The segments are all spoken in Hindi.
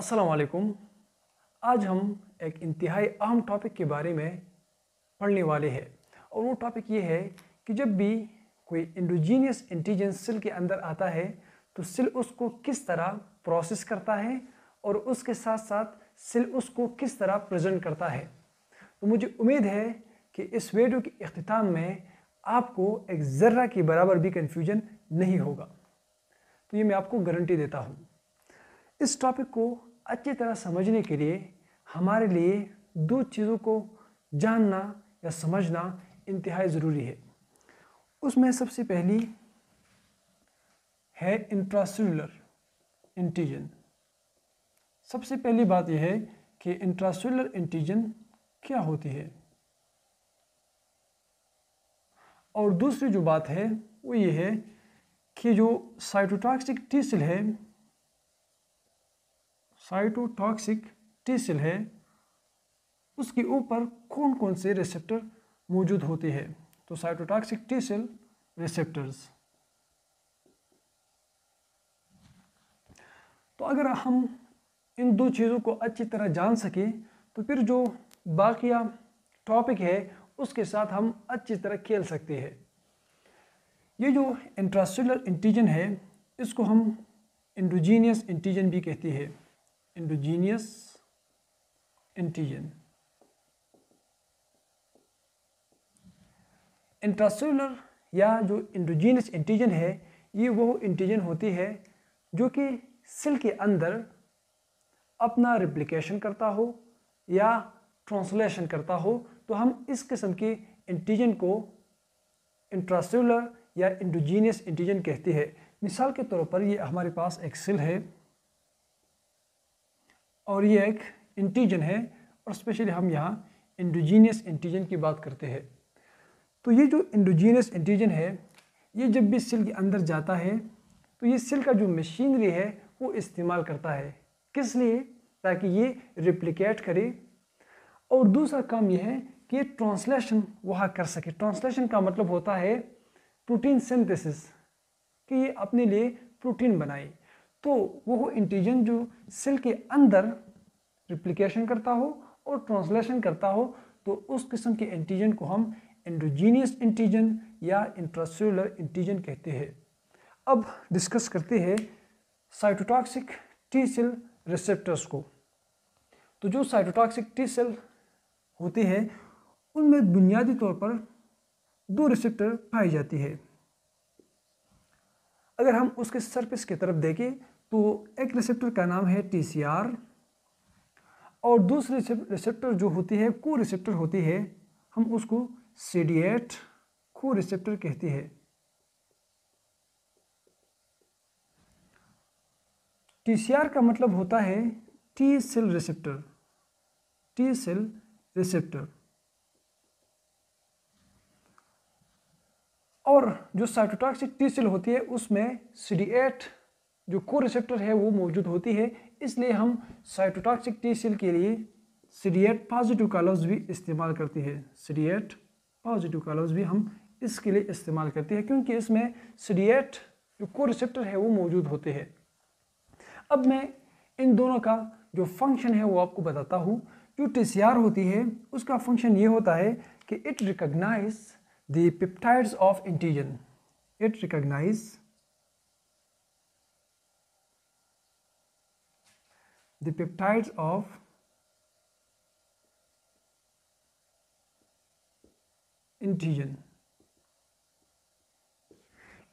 असलकुम आज हम एक इंतहाई अहम टॉपिक के बारे में पढ़ने वाले हैं और वो टॉपिक ये है कि जब भी कोई इंडोजीनियस इंटीजेंस सिल के अंदर आता है तो सिल उसको किस तरह प्रोसेस करता है और उसके साथ साथ सिल उसको किस तरह प्रेजेंट करता है तो मुझे उम्मीद है कि इस वीडियो के अख्ताम में आपको एक ज़र्रा के बराबर भी कन्फ्यूजन नहीं होगा तो ये मैं आपको गारंटी देता हूँ इस टॉपिक को अच्छी तरह समझने के लिए हमारे लिए दो चीज़ों को जानना या समझना इंतहाई ज़रूरी है उसमें सबसे पहली है इंट्रासुलर एंटीजन सबसे पहली बात यह है कि इंट्रासुलर एंटीजन क्या होती है और दूसरी जो बात है वो ये है कि जो साइटोटॉक्सिक टीसिल है साइटोटॉक्सिक टी सेल है उसके ऊपर कौन कौन से रिसेप्टर मौजूद होते हैं तो साइटोटॉक्सिक टी सेल रिसेप्टर्स तो अगर हम इन दो चीज़ों को अच्छी तरह जान सकें तो फिर जो बाकिया टॉपिक है उसके साथ हम अच्छी तरह खेल सकते हैं ये जो इंट्रासेलर इंटीजन है इसको हम इंडोजीनियस इंटीजन भी कहते हैं endogenous antigen. इंट्रासेलुलर या जो इंडोजीनस एंटीजन है ये वो एंटीजन होती है जो कि सेल के अंदर अपना रिप्लिकेशन करता हो या ट्रांसलेशन करता हो तो हम इस किस्म के एंटीजन को इंट्रासेलुलर या इंडोजीनियस एंटीजन कहते हैं मिसाल के तौर पर ये हमारे पास एक सेल है और ये एक इंटीजन है और स्पेशली हम यहाँ इंडोजीनियस इंटीजन की बात करते हैं तो ये जो इंडोजीनियस इंटीजन है ये जब भी सेल के अंदर जाता है तो ये सेल का जो मशीनरी है वो इस्तेमाल करता है किस लिए ताकि ये रिप्लिकेट करे और दूसरा काम यह है कि ये ट्रांसलेशन वहाँ कर सके ट्रांसलेशन का मतलब होता है प्रोटीन सिंथेसिस कि ये अपने लिए प्रोटीन बनाए तो वो इंटीजन जो सेल के अंदर रिप्लिकेशन करता हो और ट्रांसलेशन करता हो तो उस किस्म के एंटीजन को हम एंड्रोजीनियस एंटीजन या इंट्रासेलुलर एंटीजन कहते हैं अब डिस्कस करते हैं साइटोटॉक्सिक टी सेल रिसेप्टर्स को तो जो साइटोटॉक्सिक टी सेल होते हैं उनमें बुनियादी तौर पर दो रिसेप्टर पाई जाती है अगर हम उसके सरफेस की तरफ देखें तो एक रिसेप्टर का नाम है टी सी आर और दूसरी रिसेप्टर जो होती है को रिसेप्टर होती है हम उसको सीडिएट को रिसेप्टर कहते हैं टीसीआर का मतलब होता है T cell receptor T cell receptor और जो साइटोटॉक्सिक टी सेल होती है उसमें सी एट जो को रिसेप्टर है वो मौजूद होती है इसलिए हम साइटोटॉक्सिक टी सेल के लिए सीडियट पॉजिटिव का लफ्ज़ भी इस्तेमाल करती है सीडियट पॉजिटिव का लफ्ज़ भी हम इसके लिए इस्तेमाल करते हैं क्योंकि इसमें सीडियट जो को रिसेप्टर है वो मौजूद होते हैं अब मैं इन दोनों का जो फंक्शन है वो आपको बताता हूँ जो टी होती है उसका फंक्शन ये होता है कि it recognise the peptides of antigen it recognise the peptides of antigen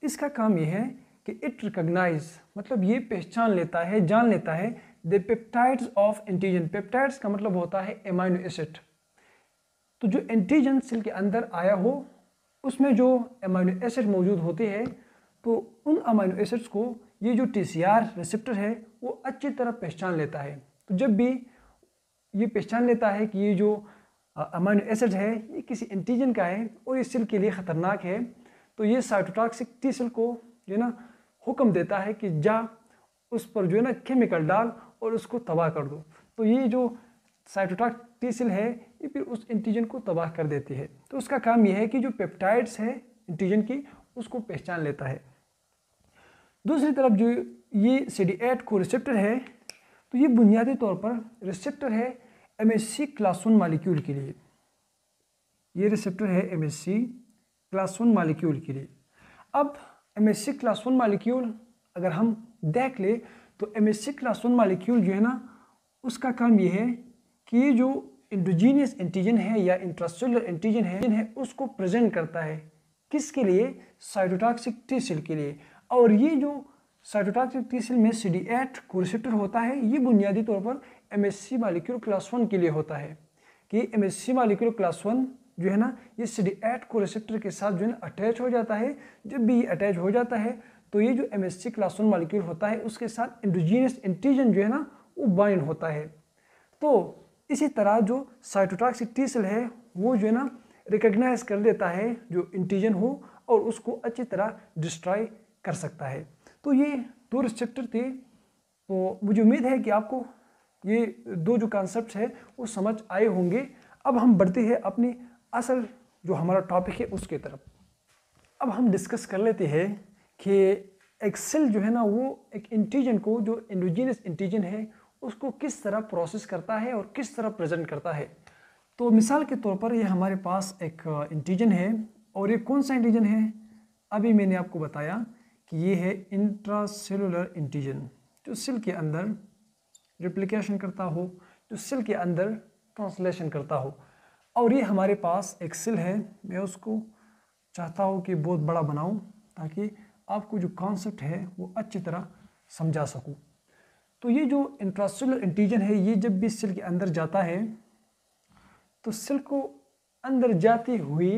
इसका काम यह है कि इट रिकग्नाइज मतलब ये पहचान लेता है जान लेता है the peptides of antigen peptides का मतलब होता है एमाइनो एसिड तो जो एंटीजन सेल के अंदर आया हो उसमें जो एमाइनो एसिड मौजूद होते हैं तो उन अमाइनो एसिड्स को ये जो टी सी आर रिसेप्टर है वो अच्छी तरह पहचान लेता है तो जब भी ये पहचान लेता है कि ये जो अमाइनो एसिड है ये किसी एंटीजन का है और ये सेल के लिए ख़तरनाक है तो ये साइटोटॉक्सिक टी सेल को जो है ना हुक्म देता है कि जा उस पर जो है ना केमिकल डाल और उसको तबाह कर दो तो ये जो साइटोटॉक टी सेल है ये फिर उस एंटीजन को तबाह कर देती है तो उसका काम यह है कि जो पेप्टाइड्स है एंटीजन की उसको पहचान लेता है दूसरी तरफ जो ये C D eight coreceptor है तो ये बुनियादी तौर पर रिसेप्टर है M S C class one molecule के लिए ये रिसेप्टर है M S C class one molecule के लिए अब M S C class one molecule अगर हम देख ले तो M S C class one molecule जो है ना उसका काम ये है कि ये जो इंडोजीनियस एंटीजन है या इंट्रासेलुलर एंटीजन है है उसको प्रेजेंट करता है किसके लिए साइटोटॉक्सिक टी सेल के लिए और ये जो साइटोटॉक्सिक टी सेल में सी डी एट कोरिसेप्टर होता है ये बुनियादी तौर पर M S C molecule class one के लिए होता है कि M S C molecule class one जो है ना ये सी डी एट कोरिसेप्टर के साथ जो है ना अटैच हो जाता है जब भी ये अटैच हो जाता है तो ये जो M S C class one molecule होता है उसके साथ इंडोजीनियस एंटीजन जो है ना वो बाइंड होता है तो इसी तरह जो साइटोटॉक्सिक टी सेल है वो जो है ना रिकग्नाइज कर लेता है जो इंटीजन हो और उसको अच्छी तरह डिस्ट्रॉय कर सकता है तो ये दो रिस्ट्रिक्टर थे तो मुझे उम्मीद है कि आपको ये दो जो कॉन्सेप्ट है वो समझ आए होंगे अब हम बढ़ते हैं अपनी असल जो हमारा टॉपिक है उसके तरफ अब हम डिस्कस कर लेते हैं कि एक्सेल जो है ना वो एक इंटीजन को जो इंडिजीनियस इंटीजन है उसको किस तरह प्रोसेस करता है और किस तरह प्रेजेंट करता है तो मिसाल के तौर पर ये हमारे पास एक इंटीजन uh, है और ये कौन सा इंटीजन है अभी मैंने आपको बताया कि ये है इंट्रासेलुलर इंटीजन जो सेल के अंदर रिप्लिकेशन करता हो जो सेल के अंदर ट्रांसलेशन करता हो और ये हमारे पास एक सेल है मैं उसको चाहता हूँ कि बहुत बड़ा बनाऊँ ताकि आपको जो कॉन्सेप्ट है वो अच्छी तरह समझा सकूँ तो ये जो इंट्रासेलुलर इंटीजन है ये जब भी सेल के अंदर जाता है तो सेल को अंदर जाती हुई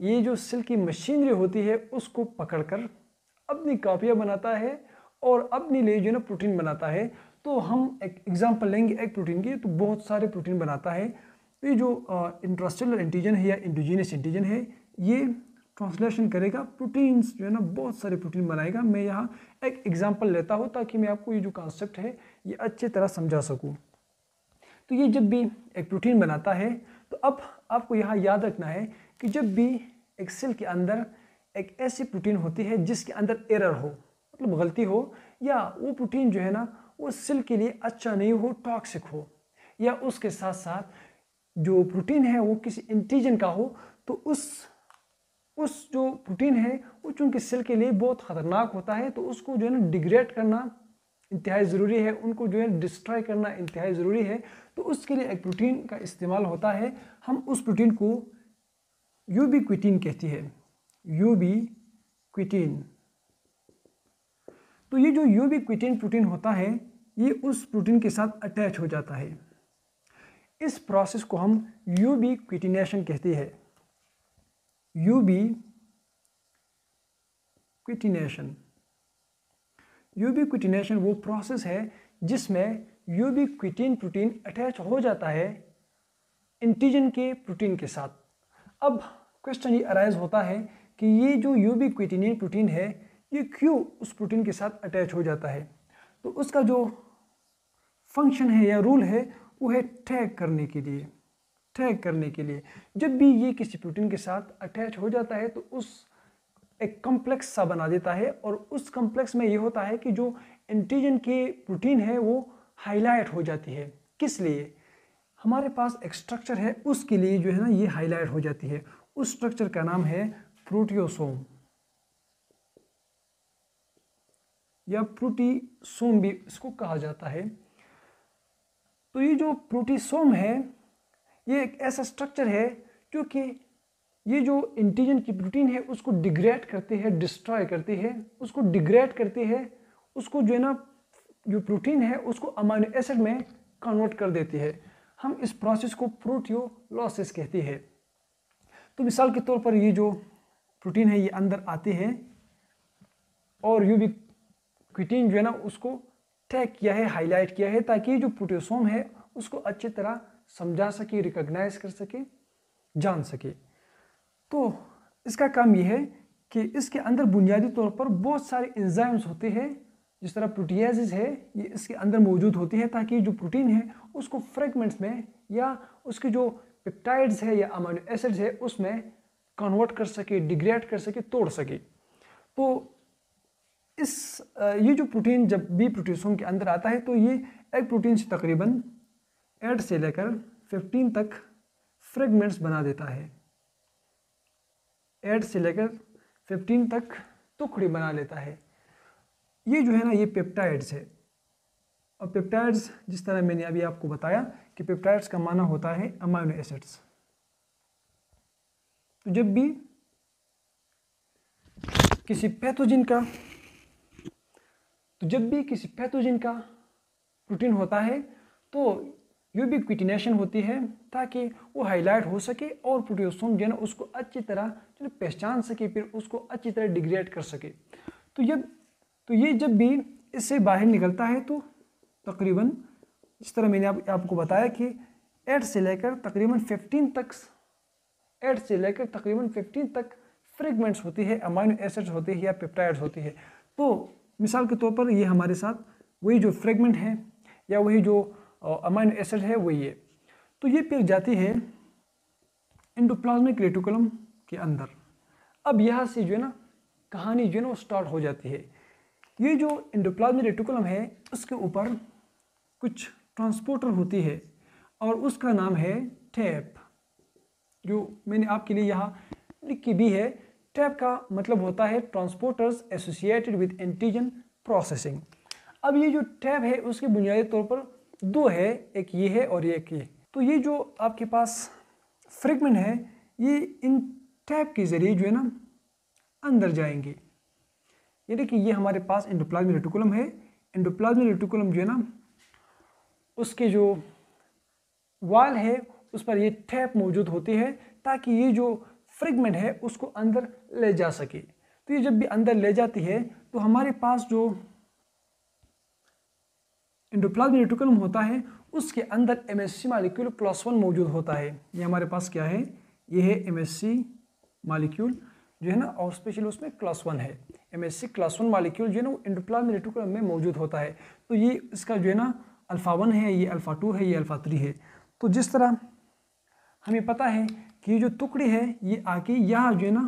ये जो सेल की मशीनरी होती है उसको पकड़कर अपनी कापियाँ बनाता है और अपने लिए जो है ना प्रोटीन बनाता है तो हम एक एग्जाम्पल लेंगे एक प्रोटीन की तो बहुत सारे प्रोटीन बनाता है तो ये जो इंट्रास्टेलर एंटीजन है या इंडिजीनियस एंटीजन है ये ट्रांसलेशन करेगा प्रोटीन्स जो है ना बहुत सारे प्रोटीन बनाएगा मैं यहाँ एक एग्जाम्पल लेता हूँ ताकि मैं आपको ये जो कॉन्सेप्ट है ये अच्छे तरह समझा सकूँ तो ये जब भी एक प्रोटीन बनाता है तो अब आपको यहाँ याद रखना है कि जब भी एक सेल के अंदर एक ऐसी प्रोटीन होती है जिसके अंदर एरर हो मतलब गलती हो या वो प्रोटीन जो है ना वो सिल के लिए अच्छा नहीं हो टॉक्सिक हो या उसके साथ साथ जो प्रोटीन है वो किसी एंटीजन का हो तो उस उस जो प्रोटीन है वो चूँकि सिल के लिए बहुत ख़तरनाक होता है तो उसको जो है ना डिग्रेड करना इंतहाई ज़रूरी है उनको जो है डिस्ट्रॉय करना इंतहाई ज़रूरी है तो उसके लिए एक प्रोटीन का इस्तेमाल होता है हम उस प्रोटीन को यूबी क्विटीन कहती है यूबी तो ये जो यूबी क्विटीन प्रोटीन होता है ये उस प्रोटीन के साथ अटैच हो जाता है इस प्रोसेस को हम यूबी क्विटिनेशन कहते हैं यूबी क्विटिनेशन यूबी क्विटिनेशन वो प्रोसेस है जिसमें यूबी क्विटीन प्रोटीन अटैच हो जाता है एंटीजन के प्रोटीन के साथ अब क्वेश्चन ये अराइज होता है कि ये जो क्विटिन प्रोटीन है ये क्यों उस प्रोटीन के साथ अटैच हो जाता है तो उसका जो फंक्शन है या रूल है वो है टैग करने के लिए टैग करने के लिए जब भी ये किसी प्रोटीन के साथ अटैच हो जाता है तो उस एक कम्प्लेक्स सा बना देता है और उस कम्प्लेक्स में ये होता है कि जो एंटीजन की प्रोटीन है वो हाईलाइट हो जाती है किस लिए हमारे पास एक स्ट्रक्चर है उसके लिए जो है ना ये हाईलाइट हो जाती है उस स्ट्रक्चर का नाम है प्रोटियोसोम या प्रोटीसोम भी इसको कहा जाता है तो ये जो प्रोटीसोम है ये एक ऐसा स्ट्रक्चर है जो कि ये जो इंटीजन की प्रोटीन है उसको डिग्रेड करते हैं डिस्ट्रॉय करते हैं उसको डिग्रेड करते हैं उसको जो है ना जो प्रोटीन है उसको अमाइनो एसिड में कन्वर्ट कर देती है हम इस प्रोसेस को प्रोटियोलॉसिस कहते हैं तो मिसाल के तौर पर ये जो प्रोटीन है ये अंदर आते हैं और भी क्विटीन जो है ना उसको टैग किया है हाईलाइट किया है ताकि जो प्रोटोसोम है उसको अच्छी तरह समझा सके रिकॉग्नाइज कर सके जान सके तो इसका काम यह है कि इसके अंदर बुनियादी तौर पर बहुत सारे एंजाइम्स होते हैं जिस तरह प्रोटीज है ये इसके अंदर मौजूद होती है ताकि जो प्रोटीन है उसको फ्रेगमेंट्स में या उसके जो पेप्टाइड्स है या अमाइनो एसिड्स है उसमें कन्वर्ट कर सके डिग्रेड कर सके तोड़ सके तो इस ये जो प्रोटीन जब बी प्रोटीसोम के अंदर आता है तो ये एक प्रोटीन से तकरीबन एट से लेकर फिफ्टीन तक फ्रेगमेंट्स बना देता है एट से लेकर फिफ्टीन तक टुकड़ी बना लेता है ये जो है ना ये पेप्टाइड्स है और पेप्टाइड्स जिस तरह मैंने अभी आपको बताया कि पेप्टाइड्स का माना होता है अमाइनो एसिड्स तो जब भी किसी पैथोजिन का तो जब भी किसी पैथोजिन का प्रोटीन होता है तो यूबिक्विटिनेशन होती है ताकि वो हाईलाइट हो सके और प्रोटीसोम जो है उसको अच्छी तरह जो है पहचान सके फिर उसको अच्छी तरह डिग्रेड कर सके तो जब तो ये जब भी इससे बाहर निकलता है तो तकरीबन जिस तरह मैंने आप, आपको बताया कि एट से लेकर तकरीबन फिफ्टीन तक एट से लेकर तकरीबन फिफ्टीन तक फ्रेगमेंट्स होती है अमाइनो एसिड्स होते हैं या पेप्टाइड्स होती है तो मिसाल के तौर पर ये हमारे साथ वही जो फ्रेगमेंट है या वही जो अमाइनो एसिड है वही है तो ये फिर जाती है इंडोप्लाज्मिक रेटिकुलम के अंदर अब यहाँ से जो है ना कहानी जो है ना स्टार्ट हो जाती है ये जो इंडोप्लाज्मिक रेटिकुलम है उसके ऊपर कुछ ट्रांसपोर्टर होती है और उसका नाम है टैप जो मैंने आपके लिए यहाँ लिखी भी है टैब का मतलब होता है transporters associated with antigen processing अब ये जो टैब है उसके बुनियादी तौर पर दो है एक ये है और एक ये तो ये जो आपके पास फ्रेगमेंट है ये इन टैब के ज़रिए जो है ना अंदर जाएंगे यानी कि ये हमारे पास एंडोप्लाज्मिक रेटिकुलम है एंडोप्लाज्मिक रेटिकुलम जो है ना उसके जो वाल है उस पर ये टैप मौजूद होती है ताकि ये जो फ्रेगमेंट है उसको अंदर ले जा सके तो ये जब भी अंदर ले जाती है तो हमारे पास जो इंडोप्लाज्मिक रेटिकुलम होता है उसके अंदर M S C molecule plus one मौजूद होता है ये हमारे पास क्या है ये है एम एस सी मालिक्यूल जो है ना और स्पेशल उसमें क्लास वन है M S C class one molecule जो है ना वो इंडोप्लाज्मिक रेटिकुलम में मौजूद होता है तो ये इसका जो है ना अल्फ़ा वन है ये अल्फ़ा टू है ये अल्फ़ा थ्री है तो जिस तरह हमें पता है कि ये जो टुकड़े हैं ये आके यहाँ जो है ना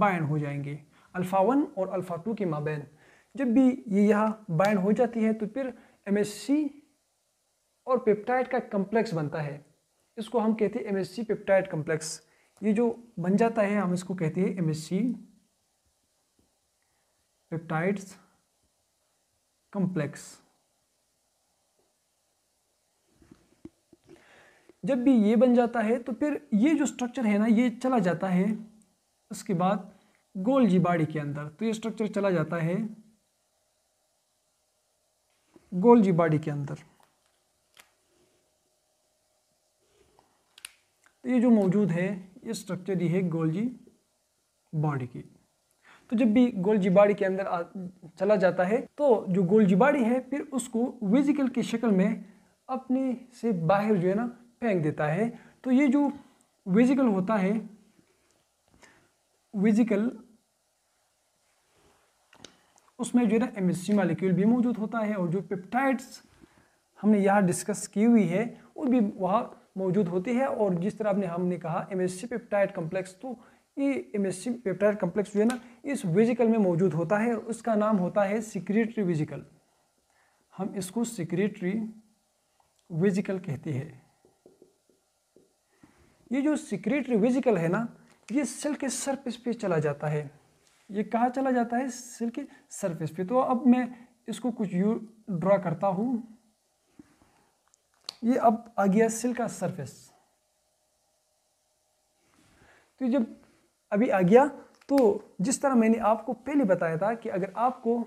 बाइंड हो जाएंगे अल्फ़ा वन और अल्फ़ा टू के माबेन जब भी ये यहाँ बाइंड हो जाती है तो फिर एम और पेप्टाइड का कम्प्लेक्स बनता है इसको हम कहते हैं एम एस पेप्टाइड कम्प्लेक्स ये जो बन जाता है हम इसको कहते हैं एम एस पेप्टाइड्स कम्प्लेक्स जब भी ये बन जाता है तो फिर ये जो स्ट्रक्चर है ना ये चला जाता है उसके बाद गोलजी बाड़ी के अंदर तो ये स्ट्रक्चर चला जाता है गोलजी बाड़ी के अंदर तो ये जो मौजूद है ये स्ट्रक्चर ये है गोलजी बाडी की तो जब भी गोलजी बाड़ी के अंदर चला जाता है तो जो गोलजी बाड़ी है फिर उसको विजिकल की शक्ल में अपने से बाहर जो है ना फेंक देता है तो ये जो वेजिकल होता है वेजिकल उसमें जो है ना एमएससी मालिक्यूल भी मौजूद होता है और जो पेप्टाइड्स हमने यहाँ डिस्कस की हुई है वो भी वहाँ मौजूद होती है और जिस तरह आपने हमने कहा एमएससी पेप्टाइड कम्प्लेक्स तो ये एमएससी पेप्टाइड कम्प्लेक्स जो है ना इस वेजिकल में मौजूद होता है और उसका नाम होता है सिक्रेटरी वेजिकल हम इसको सिक्रेटरी वेजिकल कहते हैं ये जो सिक्रेटरी वेजिकल है ना ये सेल के सरफेस पे चला जाता है ये कहाँ चला जाता है सेल के सरफेस पे तो अब मैं इसको कुछ यू ड्रा करता हूँ ये अब आ गया सेल का सरफेस तो जब अभी आ गया तो जिस तरह मैंने आपको पहले बताया था कि अगर आपको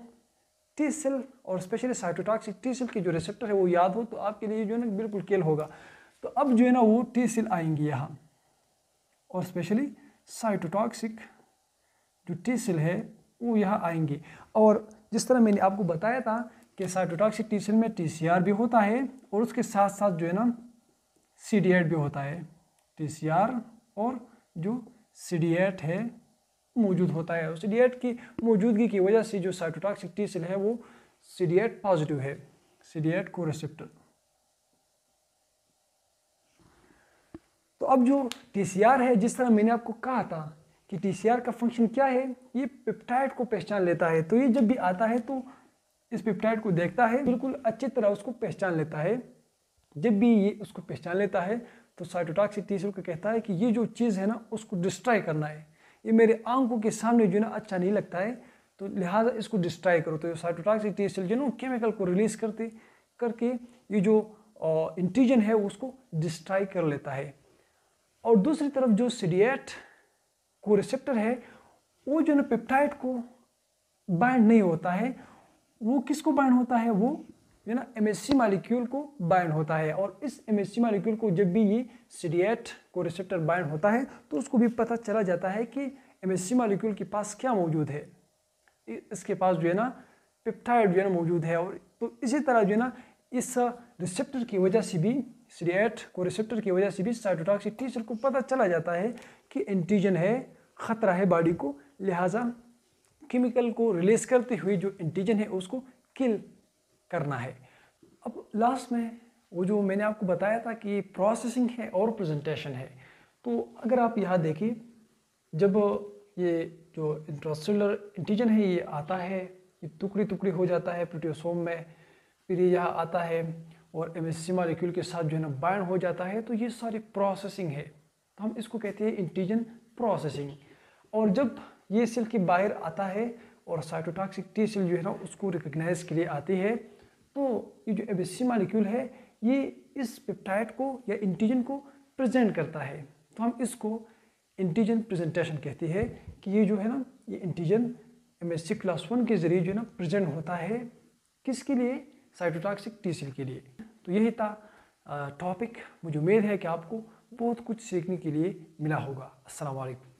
टी सेल और स्पेशली साइटोटॉक्सिक टी सेल के जो रिसेप्टर है वो याद हो तो आपके लिए जो है ना बिल्कुल केल होगा तो अब जो है ना वो टी सेल आएंगी यहाँ और स्पेशली साइटोटॉक्सिक जो टी सेल है वो यहाँ आएंगे और जिस तरह मैंने आपको बताया था कि साइटोटॉक्सिक टी सेल में टी भी होता है और उसके साथ साथ जो है ना सी भी होता है टी और जो सी है मौजूद होता है सी की मौजूदगी की वजह से जो साइटोटॉक्सिक टी सेल है वो सी पॉजिटिव है सी को रिसेप्टर तो अब जो टी है जिस तरह मैंने आपको कहा था कि टी का फंक्शन क्या है ये पिप्टाइड को पहचान लेता है तो ये जब भी आता है तो इस पिप्टाइड को देखता है बिल्कुल अच्छी तरह उसको पहचान लेता है जब भी ये उसको पहचान लेता है तो साइटोटॉक्सिक टी को कहता है कि ये जो चीज़ है ना उसको डिस्ट्रॉय करना है ये मेरे आंखों के सामने जो ना अच्छा नहीं लगता है तो लिहाजा इसको डिस्ट्रॉय करो तो साइटोटॉक्सिक टी सेल जो ना केमिकल को रिलीज करते करके ये जो इंटीजन है उसको डिस्ट्रॉय कर लेता है और दूसरी तरफ जो सीडियट को रिसेप्टर है वो जो ना पेप्टाइड को बाइंड नहीं होता है वो किसको बाइंड होता है वो जो ना एम मालिक्यूल को बाइंड होता है और इस एम मालिक्यूल को जब भी ये सीडियट को रिसेप्टर बाइंड होता है तो उसको भी पता चला जाता है कि एम मालिक्यूल के पास क्या मौजूद है इसके पास जो है ना पिप्टाइड जो है ना मौजूद है और तो इसी तरह जो है ना इस रिसेप्टर की वजह से भी सीरिएट को रिसेप्टर की वजह से भी साइटोटॉक्सिक टी सेल को पता चला जाता है कि एंटीजन है ख़तरा है बॉडी को लिहाजा केमिकल को रिलीज़ करते हुए जो एंटीजन है उसको किल करना है अब लास्ट में वो जो मैंने आपको बताया था कि प्रोसेसिंग है और प्रेजेंटेशन है तो अगर आप यहाँ देखिए जब ये जो इंट्रोसुलर एंटीजन है ये आता है ये टुकड़ी टुकड़ी हो जाता है प्रोटियोसोम में फिर ये यहाँ आता है और एम एस सी मालिक्यूल के साथ जो है ना बाइंड हो जाता है तो ये सारी प्रोसेसिंग है तो हम इसको कहते हैं इंटीजन प्रोसेसिंग और जब ये सेल के बाहर आता है और साइटोटॉक्सिक टी सेल जो है ना उसको रिकग्नाइज के लिए आती है तो ये जो एम एस सी मालिक्यूल है ये इस पेप्टाइड को या इंटीजन को प्रेजेंट करता है तो हम इसको इंटीजन प्रेजेंटेशन कहती है कि ये जो है ना ये antigen M S class one के ज़रिए जो है ना प्रेजेंट होता है किसके लिए साइटोटॉक्सिक टी के लिए तो यही था टॉपिक uh, मुझे उम्मीद है कि आपको बहुत कुछ सीखने के लिए मिला होगा असलकुम